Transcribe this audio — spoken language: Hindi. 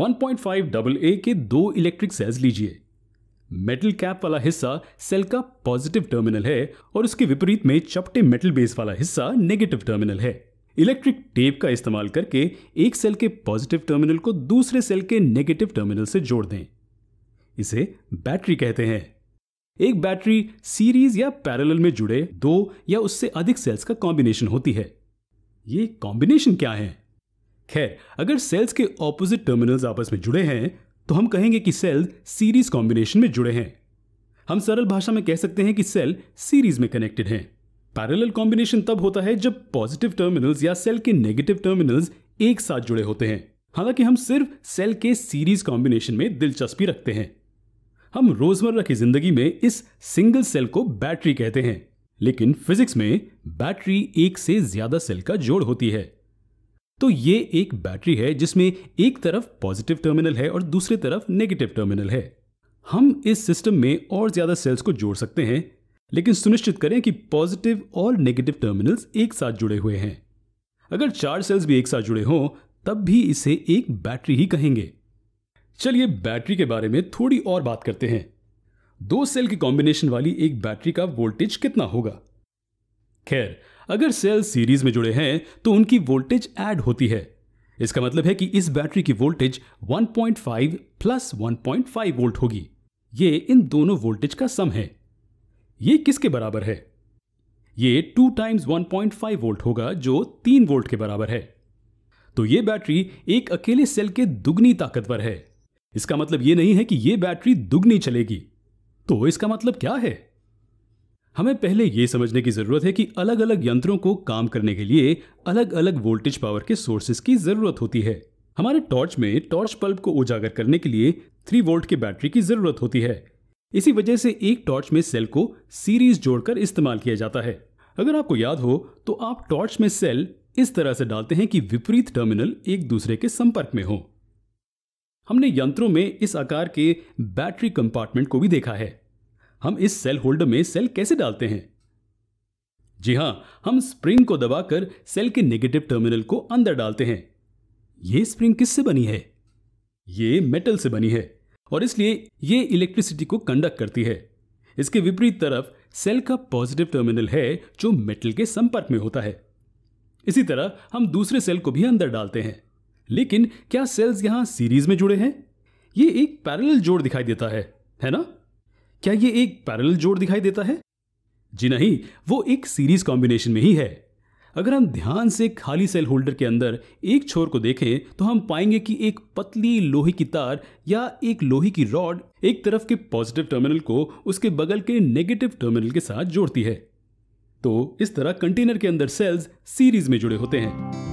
1.5 डबल ए के दो इलेक्ट्रिक सेल्स लीजिए मेटल कैप वाला हिस्सा सेल का पॉजिटिव टर्मिनल है और उसके विपरीत में चपटे मेटल बेस वाला हिस्सा नेगेटिव टर्मिनल है इलेक्ट्रिक टेप का इस्तेमाल करके एक सेल के पॉजिटिव टर्मिनल को दूसरे सेल के नेगेटिव टर्मिनल से जोड़ दें इसे बैटरी कहते हैं एक बैटरी सीरीज या पैरेलल में जुड़े दो या उससे अधिक सेल्स का कॉम्बिनेशन होती है ये कॉम्बिनेशन क्या है खैर अगर सेल्स के ऑपोजिट टर्मिनल्स आपस में जुड़े हैं तो हम कहेंगे कि सेल्स सीरीज कॉम्बिनेशन में जुड़े हैं हम सरल भाषा में कह सकते हैं कि सेल सीरीज में कनेक्टेड हैं पैरेलल कॉम्बिनेशन तब होता है जब पॉजिटिव टर्मिनल्स या सेल के नेगेटिव टर्मिनल्स एक साथ जुड़े होते हैं हालांकि हम सिर्फ सेल के सीरीज कॉम्बिनेशन में दिलचस्पी रखते हैं हम रोजमर्रा की जिंदगी में इस सिंगल सेल को बैटरी कहते हैं लेकिन फिजिक्स में बैटरी एक से ज्यादा सेल का जोड़ होती है तो ये एक बैटरी है जिसमें एक तरफ पॉजिटिव टर्मिनल है और दूसरी तरफ नेगेटिव टर्मिनल है हम इस सिस्टम में और ज़्यादा सेल्स को जोड़ सकते हैं लेकिन सुनिश्चित करें कि पॉजिटिव और नेगेटिव टर्मिनल्स एक साथ जुड़े हुए हैं अगर चार सेल्स भी एक साथ जुड़े हों तब भी इसे एक बैटरी ही कहेंगे चलिए बैटरी के बारे में थोड़ी और बात करते हैं दो सेल के कॉम्बिनेशन वाली एक बैटरी का वोल्टेज कितना होगा खैर अगर सेल सीरीज में जुड़े हैं तो उनकी वोल्टेज ऐड होती है इसका मतलब है कि इस बैटरी की वोल्टेज 1.5 प्लस 1.5 वोल्ट होगी ये इन दोनों वोल्टेज का सम है ये किसके बराबर है ये टू टाइम्स 1.5 वोल्ट होगा जो तीन वोल्ट के बराबर है तो ये बैटरी एक अकेले सेल के दुगनी ताकतवर है इसका मतलब ये नहीं है कि ये बैटरी दुगनी चलेगी तो इसका मतलब क्या है हमें पहले ये समझने की ज़रूरत है कि अलग अलग यंत्रों को काम करने के लिए अलग अलग वोल्टेज पावर के सोर्सेस की ज़रूरत होती है हमारे टॉर्च में टॉर्च बल्ब को उजागर करने के लिए थ्री वोल्ट की बैटरी की ज़रूरत होती है इसी वजह से एक टॉर्च में सेल को सीरीज जोड़कर इस्तेमाल किया जाता है अगर आपको याद हो तो आप टॉर्च में सेल इस तरह से डालते हैं कि विपरीत टर्मिनल एक दूसरे के संपर्क में हो हमने यंत्रों में इस आकार के बैटरी कंपार्टमेंट को भी देखा है हम इस सेल होल्डर में सेल कैसे डालते हैं जी हां हम स्प्रिंग को दबाकर सेल के नेगेटिव टर्मिनल को अंदर डालते हैं ये स्प्रिंग किससे बनी है ये मेटल से बनी है और इसलिए ये इलेक्ट्रिसिटी को कंडक्ट करती है इसके विपरीत तरफ सेल का पॉजिटिव टर्मिनल है जो मेटल के संपर्क में होता है इसी तरह हम दूसरे सेल को भी अंदर डालते हैं लेकिन क्या सेल्स यहां सीरीज में जुड़े हैं ये एक पैरेलल जोड़ दिखाई देता है है ना क्या ये एक पैरल जोड़ दिखाई देता है जी नहीं वो एक सीरीज कॉम्बिनेशन में ही है अगर हम ध्यान से खाली सेल होल्डर के अंदर एक छोर को देखें तो हम पाएंगे कि एक पतली लोहे की तार या एक लोहे की रॉड एक तरफ के पॉजिटिव टर्मिनल को उसके बगल के नेगेटिव टर्मिनल के साथ जोड़ती है तो इस तरह कंटेनर के अंदर सेल्स सीरीज में जुड़े होते हैं